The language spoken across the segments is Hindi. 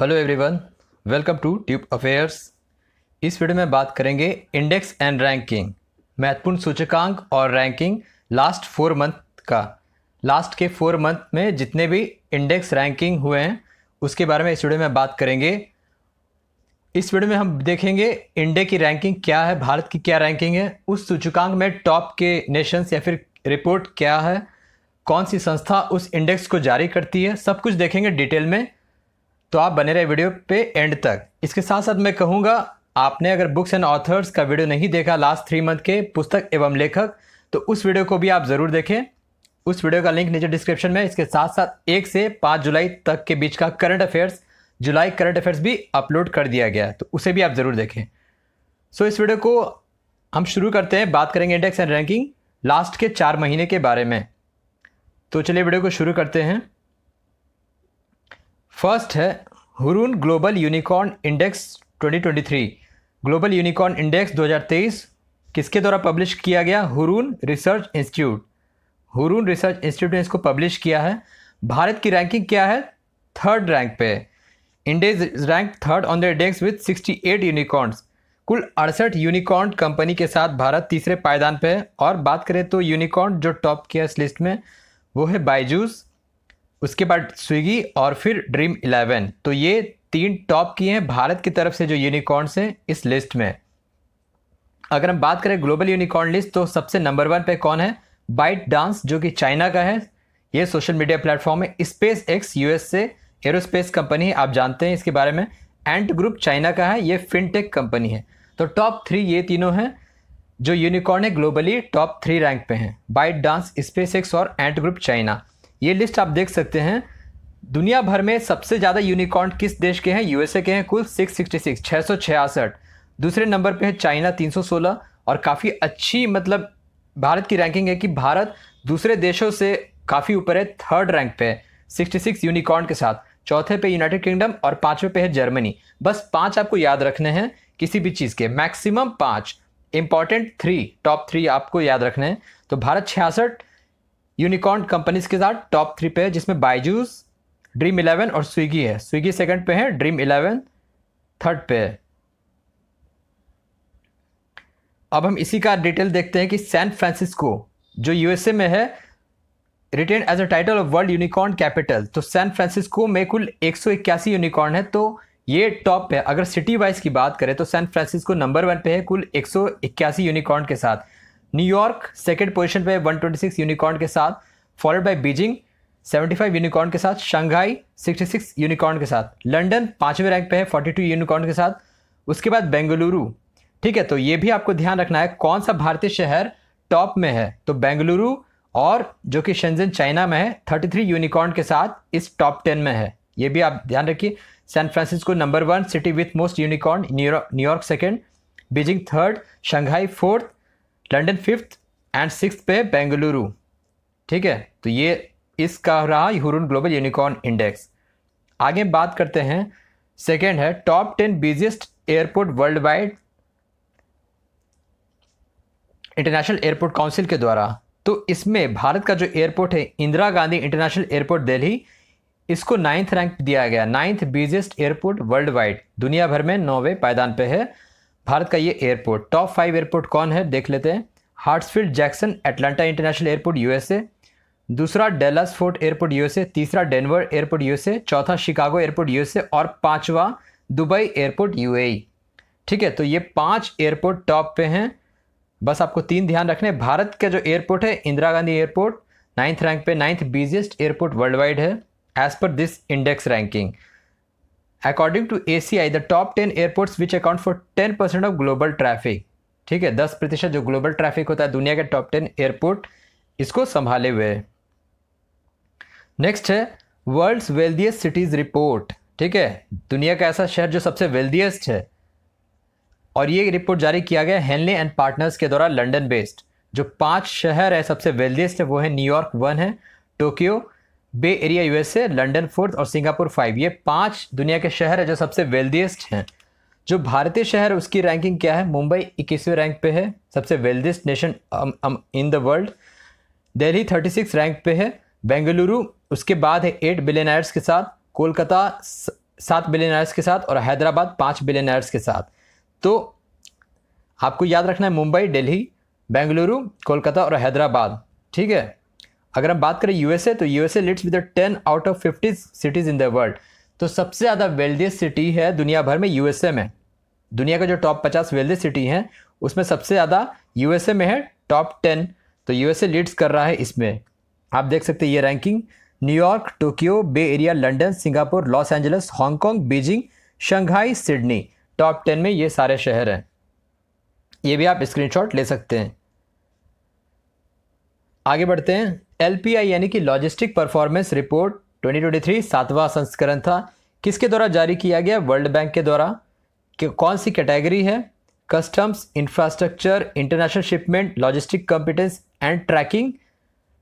Hello everyone welcome to tube affairs इस वीडियो में बात करेंगे इंडेक्स एंड रैंकिंग महत्वपूर्ण सूचकांक और रैंकिंग लास्ट फोर मंथ का लास्ट के फोर मंथ में जितने भी इंडेक्स रैंकिंग हुए हैं उसके बारे में इस वीडियो में बात करेंगे इस वीडियो में हम देखेंगे इंडिया की रैंकिंग क्या है भारत की क्या रैंकिंग है उस सूचकांक में टॉप के नेशंस या फिर रिपोर्ट क्या है कौन सी संस्था उस इंडेक्स को जारी करती है सब कुछ देखेंगे डिटेल में तो आप बने रहे वीडियो पे एंड तक इसके साथ साथ मैं कहूँगा आपने अगर बुक्स एंड ऑथर्स का वीडियो नहीं देखा लास्ट थ्री मंथ के पुस्तक एवं लेखक तो उस वीडियो को भी आप ज़रूर देखें उस वीडियो का लिंक नीचे डिस्क्रिप्शन में इसके साथ साथ एक से पाँच जुलाई तक के बीच का करंट अफेयर्स जुलाई करंट अफेयर्स भी अपलोड कर दिया गया है तो उसे भी आप ज़रूर देखें सो so, इस वीडियो को हम शुरू करते हैं बात करेंगे इंडेक्स एंड रैंकिंग लास्ट के चार महीने के बारे में तो चलिए वीडियो को शुरू करते हैं फर्स्ट है Hurun global unicorn index 2023 global unicorn index 2023 किसके द्वारा पब्लिश किया गया Hurun research institute Hurun research institute ने इसको पब्लिश किया है भारत की रैंकिंग क्या है थर्ड रैंक पे index rank third on the index with 68 unicorns कुल अड़सठ यूनिकॉर्न कंपनी के साथ भारत तीसरे पायदान पे है और बात करें तो यूनिकॉर्न जो टॉप किया इस लिस्ट में वो है बाइजूस उसके बाद स्विगी और फिर ड्रीम इलेवन तो ये तीन टॉप की हैं भारत की तरफ से जो यूनिकॉर्न्स हैं इस लिस्ट में अगर हम बात करें ग्लोबल यूनिकॉर्न लिस्ट तो सबसे नंबर वन पे कौन है बाइट डांस जो कि चाइना का है ये सोशल मीडिया प्लेटफॉर्म है स्पेस एक्स यूएस से एरोस्पेस कंपनी है आप जानते हैं इसके बारे में एंट ग्रुप चाइना का है ये फिनटेक कंपनी है तो टॉप थ्री ये तीनों हैं जो यूनिकॉर्न है ग्लोबली टॉप थ्री रैंक पे हैं बाइट डांस स्पेस एक्स और एंट ग्रुप चाइना ये लिस्ट आप देख सकते हैं दुनिया भर में सबसे ज़्यादा यूनिकॉर्न किस देश के हैं यूएसए के हैं कुल 666 666 दूसरे नंबर पे है चाइना 316 और काफ़ी अच्छी मतलब भारत की रैंकिंग है कि भारत दूसरे देशों से काफ़ी ऊपर है थर्ड रैंक पे सिक्सटी 66 यूनिकॉर्न के साथ चौथे पे यूनाइटेड किंगडम और पाँचवें पे है जर्मनी बस पाँच आपको याद रखने हैं किसी भी चीज़ के मैक्सिमम पाँच इंपॉर्टेंट थ्री टॉप थ्री आपको याद रखने हैं तो भारत छियासठ यूनिकॉर्न कंपनीज के साथ टॉप थ्री पे है जिसमें बाइजूस ड्रीम इलेवन और स्विगी है स्विगी सेकंड पे है ड्रीम इलेवन थर्ड पे है अब हम इसी का डिटेल देखते हैं कि सैन फ्रांसिस्को जो यूएसए में है retain as a title of world unicorn capital तो सैन फ्रांसिस्को में कुल एक यूनिकॉर्न है तो ये टॉप पे अगर सिटी वाइज की बात करें तो सैन फ्रांसिस्को नंबर वन पे है कुल एक यूनिकॉर्न के साथ New York second position twenty six unicorn के साथ फॉलोड बाई बीजिंग 75 यूनिकॉर्न के साथ शंघाई 66 यूनिकॉर्न के साथ लंदन पाँचवें रैंक पे है 42 यूनिकॉर्न के साथ उसके बाद बेंगलुरु ठीक है तो ये भी आपको ध्यान रखना है कौन सा भारतीय शहर टॉप में है तो बेंगलुरु और जो कि शंजन चाइना में है 33 यूनिकॉर्न के साथ इस टॉप टेन में है ये भी आप ध्यान रखिए San Francisco number one city with most unicorn New York second Beijing third Shanghai fourth London fifth and six पे बेंगलुरु ठीक है तो ये इसका रहा हुरुन ग्लोबल यूनिकॉर्न इंडेक्स आगे बात करते हैं सेकेंड है top ten busiest airport world wide international airport council के द्वारा तो इसमें भारत का जो एयरपोर्ट है इंदिरा गांधी इंटरनेशनल एयरपोर्ट दिल्ली इसको नाइन्थ रैंक दिया गया ninth busiest airport world wide दुनिया भर में नौवे पायदान पे है भारत का ये एयरपोर्ट टॉप फाइव एयरपोर्ट कौन है देख लेते हैं Hartsfield Jackson Atlanta international airport USA दूसरा डेलास फोर्ट एयरपोर्ट यूएसए तीसरा डेनवर एयरपोर्ट यूएसए चौथा शिकागो एयरपोर्ट यूएसए और पांचवा दुबई एयरपोर्ट यूएई e। ठीक है तो ये पांच एयरपोर्ट टॉप पे हैं बस आपको तीन ध्यान रखने भारत का जो एयरपोर्ट है Indira Gandhi airport ninth rank पे ninth busiest airport world wide है as per this index ranking according to A C I the top ten airports which account for ten percent of global traffic ठीक है दस प्रतिशत जो ग्लोबल ट्रैफिक होता है दुनिया के टॉप टेन एयरपोर्ट इसको संभाले हुए नेक्स्ट है वर्ल्ड्स वेल्दियस्ट सिटीज़ रिपोर्ट ठीक है दुनिया का ऐसा शहर जो सबसे वेल्दियस्ट है और ये रिपोर्ट जारी किया गया हेनली एंड पार्टनर्स के द्वारा लंडन बेस्ड जो पांच शहर है सबसे वेल्दियस्ट है वो है न्यूयॉर्क वन है Tokyo bay area USA London fourth और सिंगापुर फाइव ये पांच दुनिया के शहर है जो सबसे वेल्दिएस्ट हैं जो भारतीय शहर उसकी रैंकिंग क्या है मुंबई इक्कीसवें रैंक पे है सबसे wealthiest nation in the world Delhi thirty six rank पे है बेंगलुरु उसके बाद है एट बिलियनर्स के साथ कोलकाता सात बिलियनर्स के साथ और हैदराबाद पाँच बिलियनर्स के साथ तो आपको याद रखना है मुंबई दिल्ली बेंगलुरु कोलकाता और हैदराबाद ठीक है अगर हम बात करें यूएसए तो USA leads with ten out of fifty cities in the world तो सबसे ज़्यादा वेल्दियस्ट सिटी है दुनिया भर में यूएसए में दुनिया का जो टॉप पचास वेल्दियस्ट सिटी है उसमें सबसे ज़्यादा यूएसए में है टॉप टेन तो यूएसए लीड्स कर रहा है इसमें आप देख सकते हैं ये ranking New York Tokyo bay area London Singapore Los Angeles Hong Kong Beijing Shanghai Sydney top ten में ये सारे शहर हैं ये भी आप स्क्रीनशॉट ले सकते हैं आगे बढ़ते हैं एल यानी कि लॉजिस्टिक परफॉर्मेंस रिपोर्ट 2023 सातवां संस्करण था किसके द्वारा जारी किया गया वर्ल्ड बैंक के द्वारा कौन सी कैटेगरी है customs infrastructure international shipment logistic competence and tracking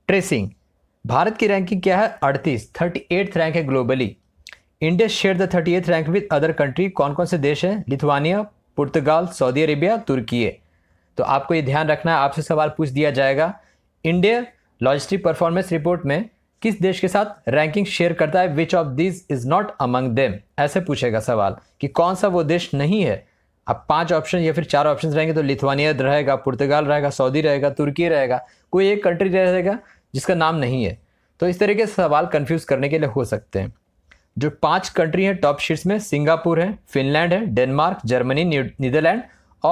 tracing Bharat की रैंकिंग क्या है अड़तीस थर्टी रैंक है globally India share the thirty eighth rank with other country कौन कौन से देश हैं लिथुआनिया पुर्तगाल सऊदी अरेबिया तुर्की तो आपको ये ध्यान रखना है आपसे सवाल पूछ दिया जाएगा इंडिया लॉजिस्टिक परफॉर्मेंस रिपोर्ट में किस देश के साथ रैंकिंग शेयर करता है which of this is not among them ऐसे पूछेगा सवाल कि कौन सा वो देश नहीं है अब पांच ऑप्शन या फिर चार ऑप्शन रहेंगे तो लिथुआनिया रहेगा पुर्तगाल रहेगा सऊदी रहेगा तुर्की रहेगा कोई एक कंट्री रहेगा जिसका नाम नहीं है तो इस तरीके से सवाल कन्फ्यूज़ करने के लिए हो सकते हैं जो पांच कंट्री हैं टॉप शीट्स में सिंगापुर है फिनलैंड है डेनमार्क जर्मनी नीदरलैंड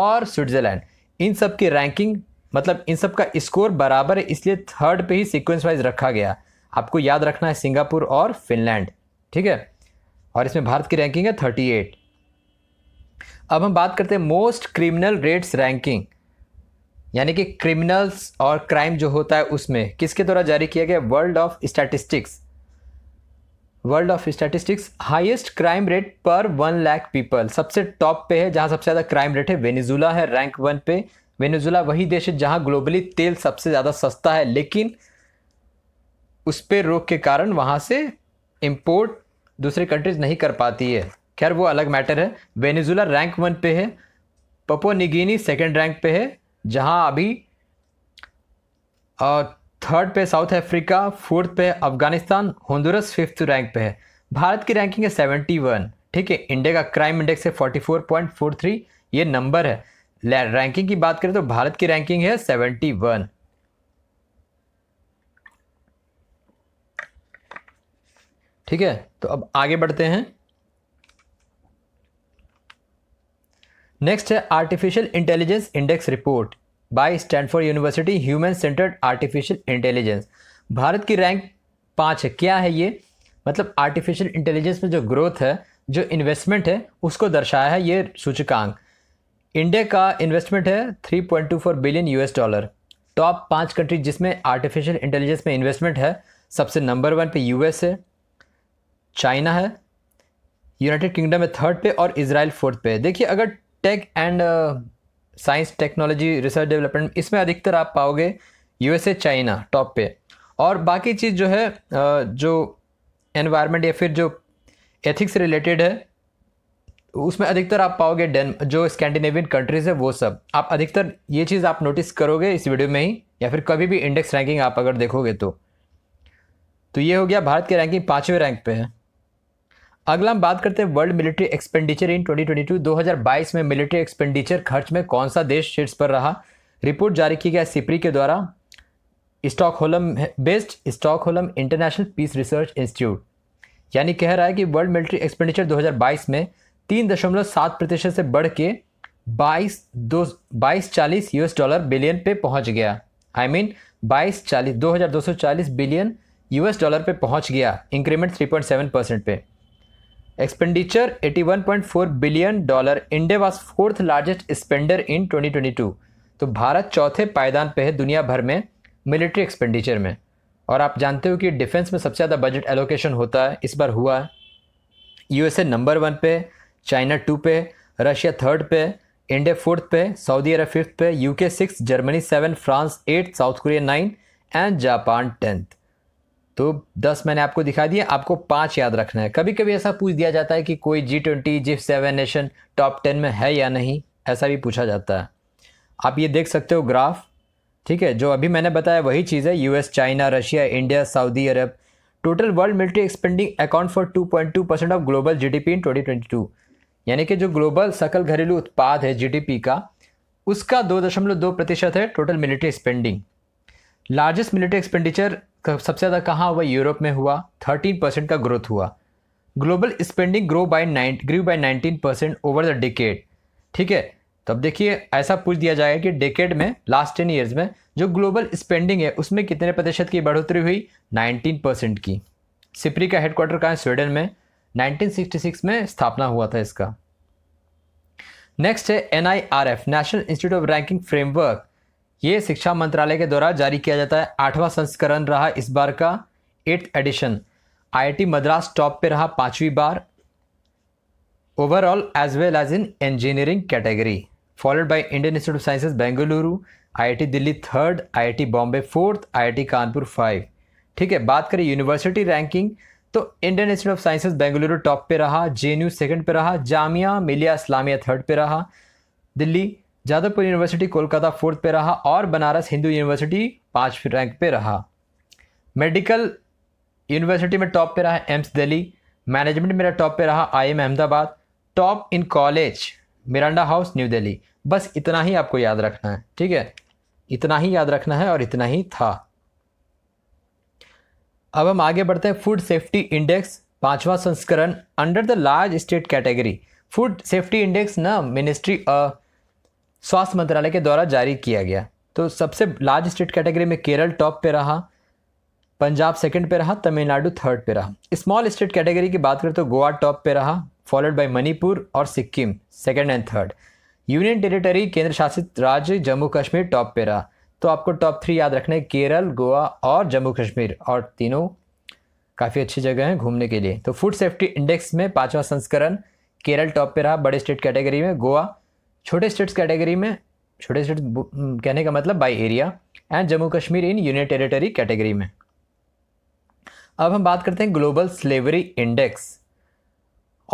और स्विट्ज़रलैंड इन सब की रैंकिंग मतलब इन सब का स्कोर बराबर है इसलिए थर्ड पे ही सीक्वेंस वाइज रखा गया आपको याद रखना है सिंगापुर और फिनलैंड ठीक है और इसमें भारत की रैंकिंग है थर्टी एट अब हम बात करते हैं मोस्ट क्रिमिनल रेट्स रैंकिंग यानी कि क्रिमिनल्स और क्राइम जो होता है उसमें किसके द्वारा जारी किया गया world of statistics world of statistics highest crime rate per one lakh people सबसे टॉप पे है जहां सबसे ज़्यादा क्राइम रेट है वेनेजुला है रैंक वन पे वेनेजुला वही देश है जहाँ ग्लोबली तेल सबसे ज़्यादा सस्ता है लेकिन उस पर रोक के कारण वहाँ से इम्पोर्ट दूसरे कंट्रीज़ नहीं कर पाती है खैर वो अलग मैटर है वेनेजुला रैंक वन पे है पपो निगिनी सेकेंड रैंक पे है जहाँ अभी थर्ड पे साउथ अफ्रीका फोर्थ पे अफगानिस्तान होंदुरस फिफ्थ रैंक पे है भारत की रैंकिंग है सेवेंटी वन ठीक है इंडिया का क्राइम इंडेक्स है forty four point four three ये नंबर है रैंकिंग की बात करें तो भारत की रैंकिंग है सेवेंटी वन ठीक है तो अब आगे बढ़ते हैं नेक्स्ट है artificial intelligence index report by Stanford university human centered artificial intelligence Bharat की रैंक पाँच है क्या है ये मतलब आर्टिफिशियल इंटेलिजेंस में जो ग्रोथ है जो इन्वेस्टमेंट है उसको दर्शाया है ये सूचकांक इंडिया का इन्वेस्टमेंट है 3.24 बिलियन यूएस डॉलर टॉप पाँच कंट्री जिसमें आर्टिफिशियल इंटेलिजेंस में इन्वेस्टमेंट है सबसे नंबर वन पे यूएस है चाइना है यूनाइटेड किंगडम है थर्ड पे और इसराइल फोर्थ पे देखिए अगर tech and science technology research development इसमें अधिकतर आप पाओगे यूएसए चाइना टॉप पे और बाकी चीज़ जो है uh, जो एनवायरनमेंट या फिर जो एथिक्स रिलेटेड है उसमें अधिकतर आप पाओगे डेन जो स्कैंडिनेवियन कंट्रीज है वो सब आप अधिकतर ये चीज़ आप नोटिस करोगे इस वीडियो में ही या फिर कभी भी इंडेक्स रैंकिंग आप अगर देखोगे तो तो ये हो गया भारत की रैंकिंग पाँचवें रैंक पे है अगला हम बात करते हैं वर्ल्ड मिलिट्री एक्सपेंडिचर इन 2022 2022 में मिलिट्री एक्सपेंडिचर खर्च में कौन सा देश शीर्ष पर रहा रिपोर्ट जारी की गया सिपरी के द्वारा स्टॉक होलम बेस्ड होलम इंटरनेशनल पीस रिसर्च इंस्टीट्यूट यानी कह रहा है कि वर्ल्ड मिलिट्री एक्सपेंडिचर दो में तीन दशमलव सात प्रतिशत से बढ़ के बाईस दो बाईस चालीस यूएस डॉलर बिलियन पे पहुंच गया आई मीन बाईस चालीस दो हज़ार दो सौ चालीस बिलियन यूएस डॉलर पे पहुंच गया increment three point seven percent पे expenditure eighty one point four billion dollar India was fourth largest spender in twenty twenty two तो भारत चौथे पायदान पे है दुनिया भर में मिलिट्री एक्सपेंडिचर में और आप जानते हो कि डिफेंस में सबसे ज़्यादा बजट एलोकेशन होता है इस बार हुआ है यूएसए नंबर वन पे चाइना टू पे रशिया थर्ड पे इंडिया फोर्थ पे सऊदी अरब फिफ्थ पे UK six Germany seven France eight South Korea nine and Japan tenth तो दस मैंने आपको दिखा दिया आपको पाँच याद रखना है कभी कभी ऐसा पूछ दिया जाता है कि कोई G twenty G seven nation top ten में है या नहीं ऐसा भी पूछा जाता है आप ये देख सकते हो ग्राफ ठीक है जो अभी मैंने बताया वही चीज़ है U China Russia India Saudi Arab total world military expending account for two percent of global P in two यानी कि जो ग्लोबल सकल घरेलू उत्पाद है जीडीपी का उसका दो दशमलव दो प्रतिशत है total military spending largest military expenditure सबसे ज़्यादा कहाँ हुआ यूरोप में हुआ थर्टीन परसेंट का ग्रोथ हुआ global spending grow by nine grow by nineteen percent over the decade ठीक है तो अब देखिए ऐसा पूछ दिया जाएगा कि डेकेड में लास्ट टेन ईयर्स में जो ग्लोबल स्पेंडिंग है उसमें कितने प्रतिशत की बढ़ोतरी हुई नाइनटीन परसेंट की सिपरी का हेडक्वार्टर कहाँ है स्वीडन में 1966 में स्थापना हुआ था इसका नेक्स्ट है N I R F national institute of ranking framework ये शिक्षा मंत्रालय के द्वारा जारी किया जाता है आठवां संस्करण रहा इस बार का eighth edition IIT Madras top पे रहा पांचवी बार overall as well as in engineering category followed by Indian institute of sciences Bengaluru IIT Delhi third IIT Bombay fourth IIT Kanpur five ठीक है बात करें यूनिवर्सिटी रैंकिंग तो Indian institute of sciences Bengaluru top पे रहा जे एन यू सेकंड पे रहा जामिया मिलिया इस्लामिया थर्ड पे रहा दिल्ली जादवपुर यूनिवर्सिटी कोलकाता फोर्थ पे रहा और बनारस हिंदू यूनिवर्सिटी पाँच रैंक पे रहा मेडिकल यूनिवर्सिटी में टॉप पे रहा एम्स दिल्ली मैनेजमेंट मेरा टॉप पे रहा I M Ahmedabad top in college Miranda House New Delhi बस इतना ही आपको याद रखना है ठीक है इतना ही याद रखना है और इतना ही था अब हम आगे बढ़ते हैं फूड सेफ्टी इंडेक्स पांचवा संस्करण under the large state category food safety index न मिनिस्ट्री स्वास्थ्य मंत्रालय के द्वारा जारी किया गया तो सबसे लार्ज स्टेट कैटेगरी में केरल टॉप पे रहा पंजाब सेकंड पे रहा तमिलनाडु थर्ड पे रहा स्मॉल स्टेट कैटेगरी की बात करें तो गोवा टॉप पे रहा फॉलोड बाय मणिपुर और Sikkim second and third union territory केंद्र शासित राज्य जम्मू कश्मीर टॉप पे रहा तो आपको टॉप थ्री याद रखने केरल गोवा और जम्मू कश्मीर और तीनों काफ़ी अच्छी जगह हैं घूमने के लिए तो फूड सेफ्टी इंडेक्स में पाँचवा संस्करण केरल टॉप पे रहा बड़े स्टेट कैटेगरी में गोवा छोटे स्टेट्स कैटेगरी में छोटे स्टेट कहने का मतलब by area and Jammu Kashmir in union territory category में अब हम बात करते हैं global slavery index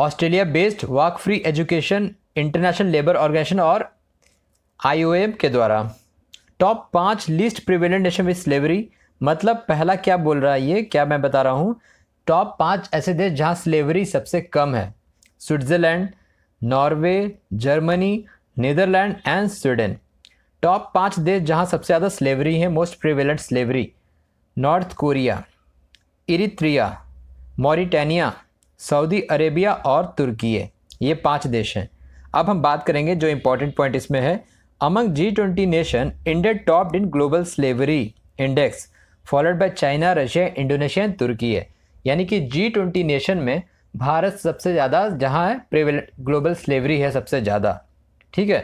Australia based work free education international labour organisation और आईओएम के द्वारा टॉप पाँच least prevalent nation with slavery मतलब पहला क्या बोल रहा है ये क्या मैं बता रहा हूँ टॉप पाँच ऐसे देश जहाँ स्लेवरी सबसे कम है Switzerland Norway Germany Netherland and Sweden top पाँच देश जहाँ सबसे ज़्यादा स्लेवरी है most prevalent slavery North Korea Eritrea Mauritania Saudi Arabia और तुर्की ये पाँच देश हैं अब हम बात करेंगे जो इम्पोर्टेंट पॉइंट इसमें है among G20 nation, India topped in global slavery index, followed by China Russia Indonesia and तुर्की है यानी कि जी ट्वेंटी नेशन में भारत सबसे ज़्यादा जहाँ है प्रेवलेंट ग्लोबल स्लेवरी है सबसे ज़्यादा ठीक है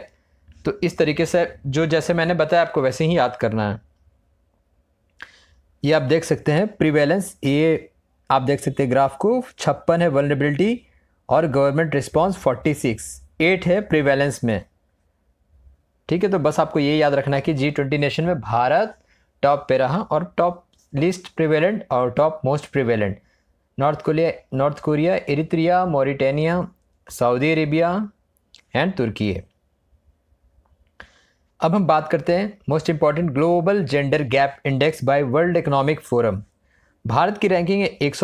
तो इस तरीके से जो जैसे मैंने बताया आपको वैसे ही याद करना है ये आप देख सकते हैं प्रिवेलेंस ये आप देख सकते हैं ग्राफ को छप्पन है वनरेबिलिटी और government response forty six eight है प्रिवेलेंस में ठीक है तो बस आपको ये याद रखना है कि जी ट्वेंटी नेशन में भारत टॉप पे रहा और टॉप लिस्ट प्रिवेलेंट और top most prevalent North Korea North Korea Eritrea Mauritania Saudi Arabia and तुर्की है अब हम बात करते हैं most important global gender gap index by world economic forum Bharat की रैंकिंग है एक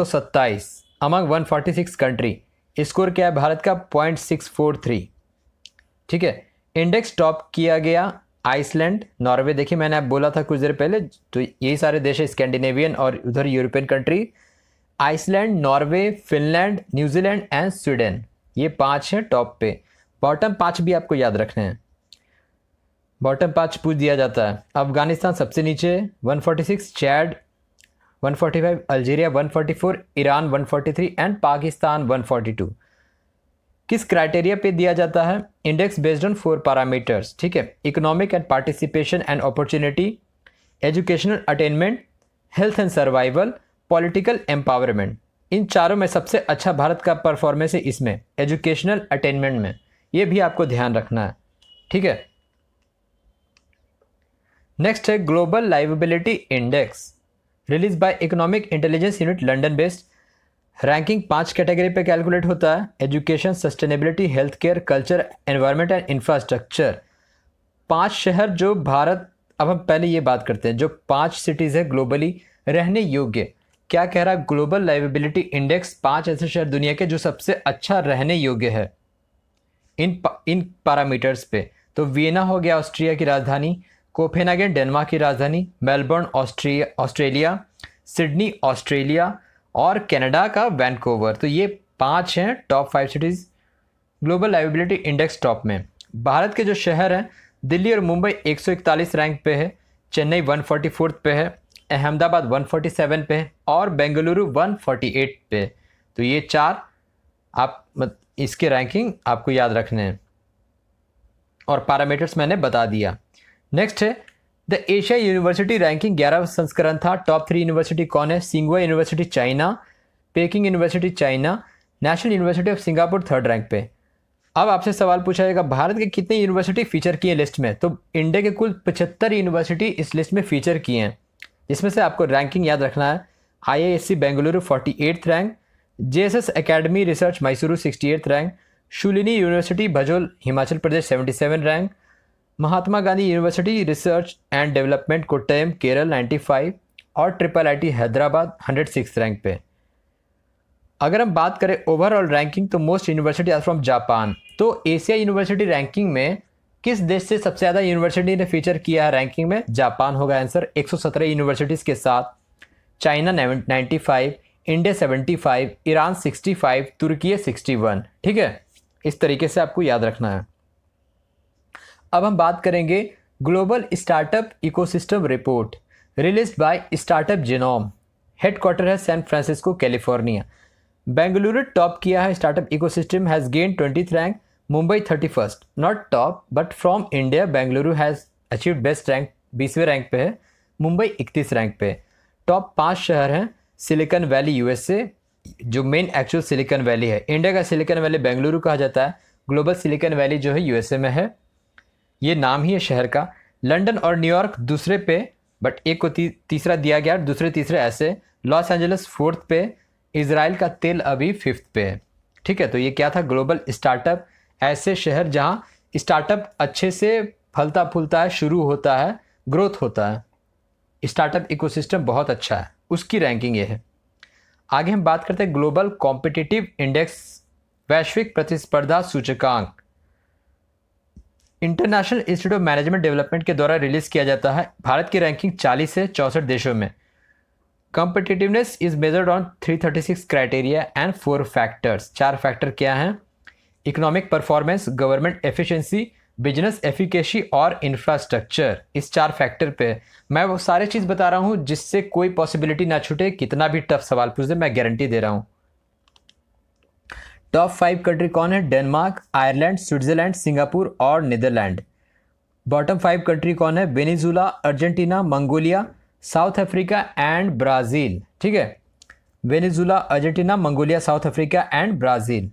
अमंग 146 कंट्री स्कोर क्या है भारत का पॉइंट ठीक है इंडेक्स टॉप किया गया आइसलैंड नॉर्वे देखिए मैंने आप बोला था कुछ देर पहले तो यही सारे देश है स्कैंडिनेवियन और उधर European country Iceland Norway Finland New Zealand and Sweden ये पाँच हैं टॉप पे बॉटम पाँच भी आपको याद रखने हैं बॉटम पाँच पूछ दिया जाता है अफगानिस्तान सबसे नीचे 146 Chad 145 Algeria 144 Iran 143 and Pakistan 142 किस क्राइटेरिया पे दिया जाता है index based on four parameters ठीक है economic and participation and opportunity educational attainment health and survival political empowerment इन चारों में सबसे अच्छा भारत का परफॉर्मेंस है इसमें एजुकेशनल अटेनमेंट में ये भी आपको ध्यान रखना है ठीक है नेक्स्ट है global liveability index release by Economic Intelligence Unit London based ranking पांच कैटेगरी पे कैलकुलेट होता है education sustainability health care culture environment and infrastructure पांच शहर जो भारत अब हम पहले ये बात करते हैं जो पांच सिटीज़ है ग्लोबली रहने योग्य क्या कह रहा है ग्लोबल लाइवेबिलिटी इंडेक्स पांच ऐसे शहर दुनिया के जो सबसे अच्छा रहने योग्य है इन पा, इन पैरामीटर्स पे तो वियना हो गया ऑस्ट्रिया की राजधानी कोफेनागेन डेनमार्क की राजधानी Melbourne Austria Australia Sydney Australia और कनाडा का वैनकूवर तो ये पांच हैं top five cities global liveability index top में भारत के जो शहर हैं दिल्ली और मुंबई 141 रैंक पे है चेन्नई 144 पे है अहमदाबाद 147 पे है और बेंगलुरु 148 पे तो ये चार आप इसके रैंकिंग आपको याद रखने हैं और पैरामीटर्स मैंने बता दिया नेक्स्ट है द एशिया यूनिवर्सिटी रैंकिंग ग्यारह संस्करण था टॉप थ्री यूनिवर्सिटी कौन है सिंगवा university China Peking university China national university of Singapore third rank पे अब आपसे सवाल पूछा जाएगा भारत के कितने यूनिवर्सिटी फीचर किए लिस्ट में तो इंडिया के कुल पचहत्तर यूनिवर्सिटी इस लिस्ट में फीचर किए हैं जिसमें से आपको रैंकिंग याद रखना है I I S C Bengaluru forty eighth rank J S S academy research Mysuru sixty eighth rank Shoolini university Bhajol Himachal Pradesh seventy seven rank Mahatma Gandhi university research and development Kottayam Kerala 95 और ट्रिपल आई हैदराबाद 106 रैंक पे अगर हम बात करें ओवरऑल रैंकिंग तो most university are from Japan तो एशिया यूनिवर्सिटी रैंकिंग में किस देश से सबसे ज़्यादा यूनिवर्सिटी ने फीचर किया है रैंकिंग में जापान होगा आंसर 117 यूनिवर्सिटीज़ के साथ चाइना 95 इंडिया 75 ईरान 65 तुर्की 61 ठीक है इस तरीके से आपको याद रखना है अब हम बात करेंगे global startup ecosystem report release by startup genome headquarter है San Francisco California Bengaluru top किया है startup ecosystem has gain twenty rank Mumbai thirty first not top but from India Bengaluru has achieve best rank बीसवें रैंक पे है मुंबई इकतीस रैंक पे है टॉप पाँच शहर हैं सिलिकन वैली यूएसए जो मेन एक्चुअल सिलिकन वैली है इंडिया का सिलिकन वैली बेंगलुरु कहा जाता है ग्लोबल सिलिकन वैली जो है यूएसए में है ये नाम ही है शहर का लंदन और न्यूयॉर्क दूसरे पे बट एक को ती, तीसरा दिया गया दूसरे तीसरे ऐसे लॉस एंजल्स फोर्थ पे इसराइल का तेल अभी फिफ्थ पे है ठीक है तो ये क्या था ग्लोबल स्टार्टअप ऐसे शहर जहाँ स्टार्टअप अच्छे से फलता फूलता है शुरू होता है ग्रोथ होता है स्टार्टअप इकोसिस्टम बहुत अच्छा है उसकी रैंकिंग ये है आगे हम बात करते हैं ग्लोबल कॉम्पिटिटिव इंडेक्स वैश्विक प्रतिस्पर्धा सूचकांक International Institute of Management Development के द्वारा रिलीज़ किया जाता है भारत की रैंकिंग 40 से चौंसठ देशों में competitiveness is measured on 336 criteria and four factors चार फैक्टर क्या हैं economic performance government efficiency business efficacy और इंफ्रास्ट्रक्चर इस चार फैक्टर पे मैं वो सारे चीज़ बता रहा हूँ जिससे कोई पॉसिबिलिटी ना छूटे कितना भी टफ सवाल पूछ दे मैं गारंटी दे रहा हूँ टॉप फाइव कंट्री कौन है डेनमार्क आयरलैंड स्विट्जरलैंड सिंगापुर और नीदरलैंड बॉटम फाइव कंट्री कौन है Venezuela Argentina Mongolia South Africa and Brazil ठीक है Venezuela Argentina Mongolia South Africa and Brazil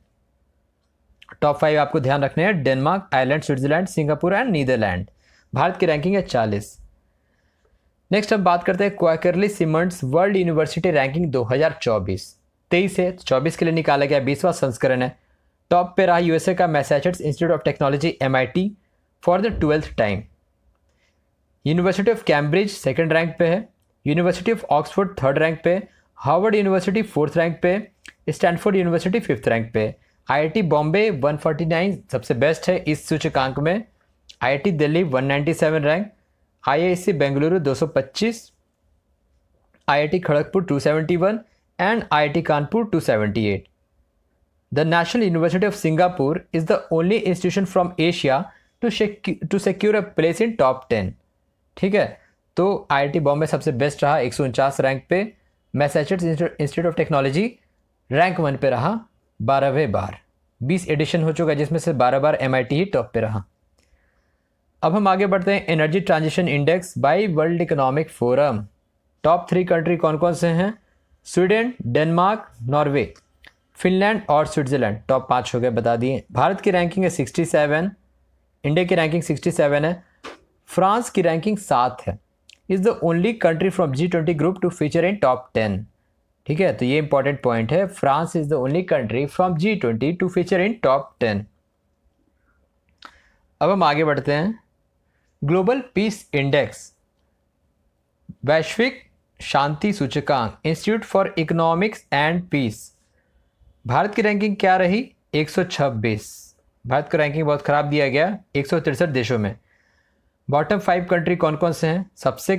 top five आपको ध्यान रखने हैं Denmark Ireland Switzerland Singapore and Netherland Bharat की रैंकिंग है चालीस नेक्स्ट हम बात करते हैं Quacquarelli Symonds world university ranking 2024 तेईस है तो चौबीस के लिए निकाला गया बीसवा संस्करण है टॉप पे रहा यूएसए का Massachusetts Institute of Technology M for the twelfth time University of Cambridge second rank पे है University of Oxford third rank पे हार्वर्ड यूनिवर्सिटी फोर्थ रैंक पे स्टैनफोर्ड यूनिवर्सिटी फिफ्थ रैंक पे आईआईटी बॉम्बे 149 सबसे बेस्ट है इस सूचकांक में IIT Delhi 197 rank IIC Bengaluru 225 IIT Kharagpur 271 and IIT Kanpur 278. The National University of Singapore is the only institution from Asia to, to secure a place in top 10. ठीक है तो आई बॉम्बे सबसे बेस्ट रहा एक रैंक पे Massachusetts Institute of Technology rank one पे रहा बारहवें बार बीस एडिशन हो चुका जिसमें से बारह बार एम ही टॉप पे रहा अब हम आगे बढ़ते हैं energy transition index by world economic Forum top three country कौन कौन से हैं स्वीडन डेनमार्क नॉर्वे फिनलैंड और स्विट्जरलैंड टॉप पाँच हो गए बता दिए भारत की रैंकिंग है सिक्सटी सेवन इंडिया की रैंकिंग सिक्सटी सेवन है फ्रांस की रैंकिंग सात है is the only country from G twenty group to feature in top ten ठीक है तो ये इंपॉर्टेंट पॉइंट है France is the only country from G twenty to feature in top ten अब हम आगे बढ़ते हैं ग्लोबल पीस इंडेक्स वैश्विक शांति सूचकांक Institute for Economics and Peace Bharat की रैंकिंग क्या रही 126 भारत का रैंकिंग बहुत ख़राब दिया गया एक देशों में बॉटम फाइव कंट्री कौन कौन से हैं सबसे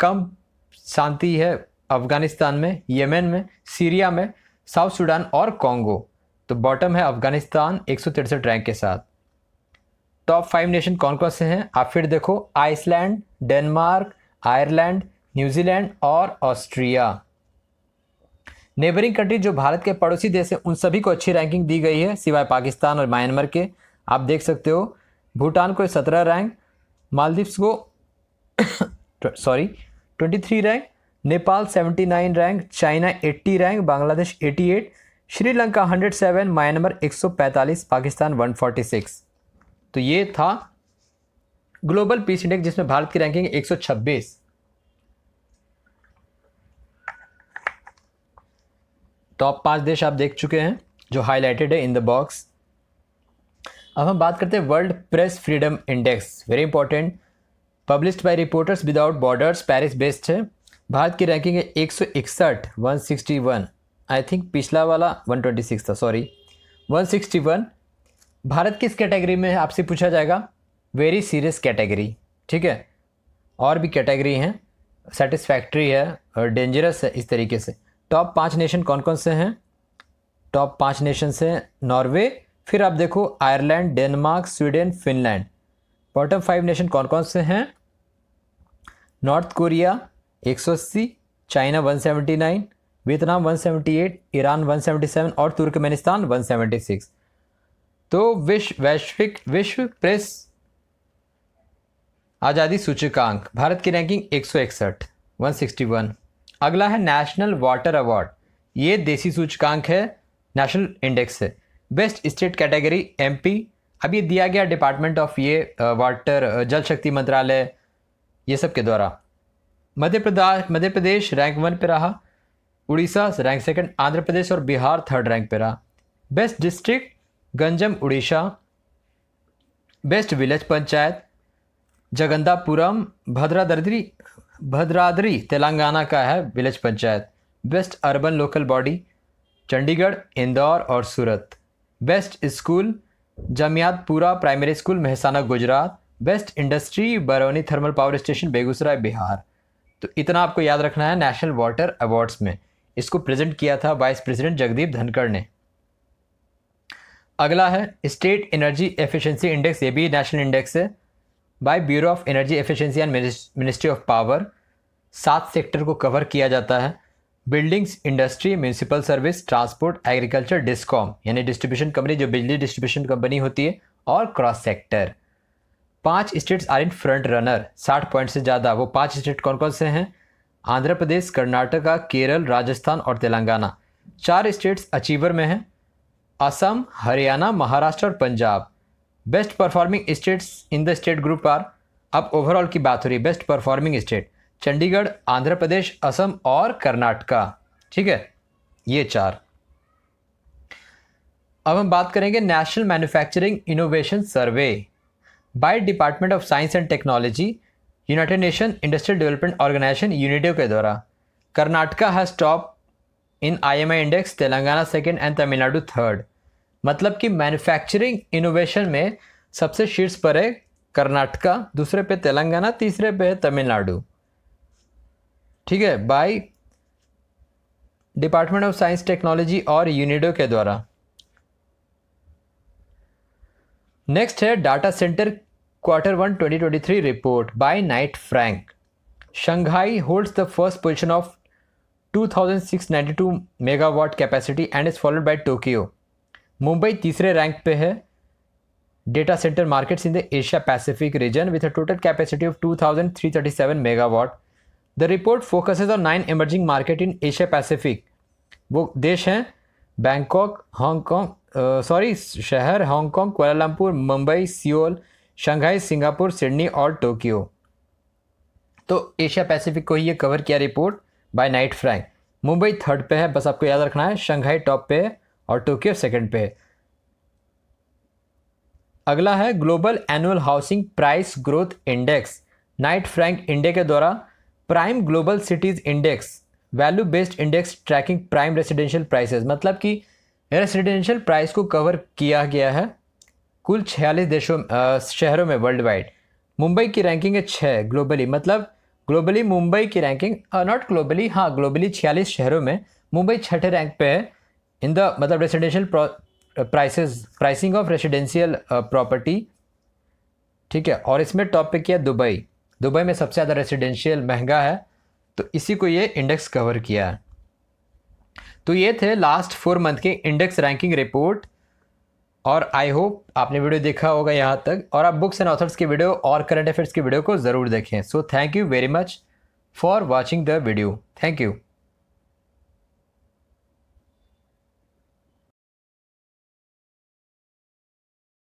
कम शांति है अफ़गानिस्तान में यमन में सीरिया में साउथ सूडान और कॉन्गो तो बॉटम है अफ़गानिस्तान एक रैंक के साथ टॉप फाइव नेशन कौन कौन से हैं आप फिर देखो आइसलैंड डेनमार्क आयरलैंड न्यूजीलैंड और ऑस्ट्रिया नेबरिंग कंट्री जो भारत के पड़ोसी देश हैं उन सभी को अच्छी रैंकिंग दी गई है सिवाय पाकिस्तान और म्यांमार के आप देख सकते हो भूटान को सत्रह रैंक मालदीव्स को sorry twenty three rank Nepal seventy nine rank China eighty rank Bangladesh eighty eight Sri Lanka hundred seven Myanmar एक सौ पैंतालीस पाकिस्तान वन फोर्टी सिक्स तो ये था ग्लोबल पीस इंडेक्स जिसमें भारत की रैंकिंग एक सौ छब्बीस टॉप पाँच देश आप देख चुके हैं जो हाईलाइटेड है इन द बॉक्स अब हम बात करते हैं World Press Freedom Index very important published by Reporters Without Borders Paris based है भारत की रैंकिंग है एक सौ इकसठ one sixty one I think पिछला वाला वन ट्वेंटी सिक्स था sorry one sixty one Bharat किस कैटेगरी में है आपसे पूछा जाएगा वेरी सीरियस कैटेगरी ठीक है और भी कैटेगरी हैं सेटिस्फैक्ट्री है और डेंजरस है इस तरीके से टॉप पाँच नेशन कौन कौन से हैं टॉप पाँच नेशन हैं नॉर्वे फिर आप देखो Ireland Denmark Sweden Finland bottom five nation कौन कौन से हैं नॉर्थ कोरिया एक सौ अस्सी China one nine Vietnam one seventy eight Iran one seventy seven और तुर्कमेनिस्तान वन सेवेंटी सिक्स तो विश्व वैश्विक विश्व प्रेस आज़ादी सूचकांक भारत की रैंकिंग एक सौ इकसठ वन सिक्सटी वन अगला है नेशनल वाटर अवार्ड ये देसी सूचकांक है नेशनल इंडेक्स है बेस्ट स्टेट कैटेगरी एमपी अब ये दिया गया डिपार्टमेंट ऑफ ये वाटर जल शक्ति मंत्रालय ये सब के द्वारा मध्य प्रदेश मध्य प्रदेश रैंक वन पे रहा उड़ीसा रैंक सेकंड आंध्र प्रदेश और बिहार थर्ड रैंक पे रहा best district Ganjam Orissa best village panchayat Jagandapuram Bhadra Bhadradri Bhadradri Telangana का है village panchayat best urban local body Chandigarh Indore और Surat best school Jamiyatpura primary school Mehsana Gujarat best industry Barauni thermal power station Begusarai Bihar तो इतना आपको याद रखना है नेशनल वाटर अवार्ड्स में इसको प्रेजेंट किया था वाइस प्रेसिडेंट जगदीप धनखड़ ने अगला है स्टेट एनर्जी एफिशिएंसी इंडेक्स ये भी नेशनल इंडेक्स है by Bureau of Energy Efficiency and Ministry of Power सात सेक्टर को कवर किया जाता है buildings industry municipal service transport agriculture discom यानी डिस्ट्रीब्यूशन कंपनी जो बिजली डिस्ट्रीब्यूशन कंपनी होती है और क्रॉस सेक्टर पांच states are in front runner साठ पॉइंट से ज़्यादा वो पांच स्टेट कौन कौन से हैं आंध्र प्रदेश कर्नाटका केरल राजस्थान और तेलंगाना चार स्टेट्स अचीवर में हैं असम हरियाणा महाराष्ट्र और Punjab best performing states in the state group are अब ओवरऑल की बात हो रही है best performing state Chandigarh Andhra Pradesh Assam और कर्नाटका ठीक है ये चार अब हम बात करेंगे national manufacturing innovation survey by Department of Science and Technology United Nation Industrial Development Organization UNIDO के द्वारा Karnataka has top in IMI index Telangana second and Tamil Nadu third मतलब कि मैन्युफैक्चरिंग इनोवेशन में सबसे शीर्ष पर है कर्नाटका दूसरे पे तेलंगाना तीसरे पे है तमिलनाडु ठीक है by Department of Science Technology और यूनिडो के द्वारा नेक्स्ट है data centre quarter one 2023 report by Knight Frank Shanghai holds the first position of 2692 megawatt capacity and is followed by Tokyo Mumbai तीसरे रैंक पे है data centre markets in the Asia Pacific region with a total capacity of 2,337 megawatt the report focuses on nine emerging market in Asia Pacific वो देश हैं बैंकॉक हांगकॉन्ग सॉरी शहर Hong Kong Kuala Lumpur Mumbai Seoul Shanghai Singapore Sydney और टोक्यो तो एशिया पैसिफिक को ही ये कवर किया report by Knight Frank Mumbai third पे है बस आपको याद रखना है शंघाई टॉप पे है और टोक्यो सेकंड पे अगला है global annual housing price growth index Knight Frank इंडे के द्वारा prime global cities index value based index tracking prime residential prices मतलब कि रेसिडेंशियल प्राइस को कवर किया गया है कुल छियालीस देशों शहरों में वर्ल्ड वाइड मुंबई की रैंकिंग है छः ग्लोबली मतलब ग्लोबली मुंबई की रैंकिंग नॉट ग्लोबली हाँ ग्लोबली छियालीस शहरों में मुंबई छठे रैंक पे है in the मतलब residential pro, uh, prices pricing of residential uh, property ठीक है और इसमें टॉपिक किया दुबई दुबई में सबसे ज़्यादा रेसिडेंशियल महंगा है तो इसी को ये इंडेक्स कवर किया है तो ये थे लास्ट फोर मंथ के इंडेक्स रैंकिंग रिपोर्ट और आई होप आपने वीडियो देखा होगा यहाँ तक और आप बुक्स एंड ऑथर्स की वीडियो और करंट अफेयर्स की वीडियो को ज़रूर देखें so thank you very much for watching the video thank you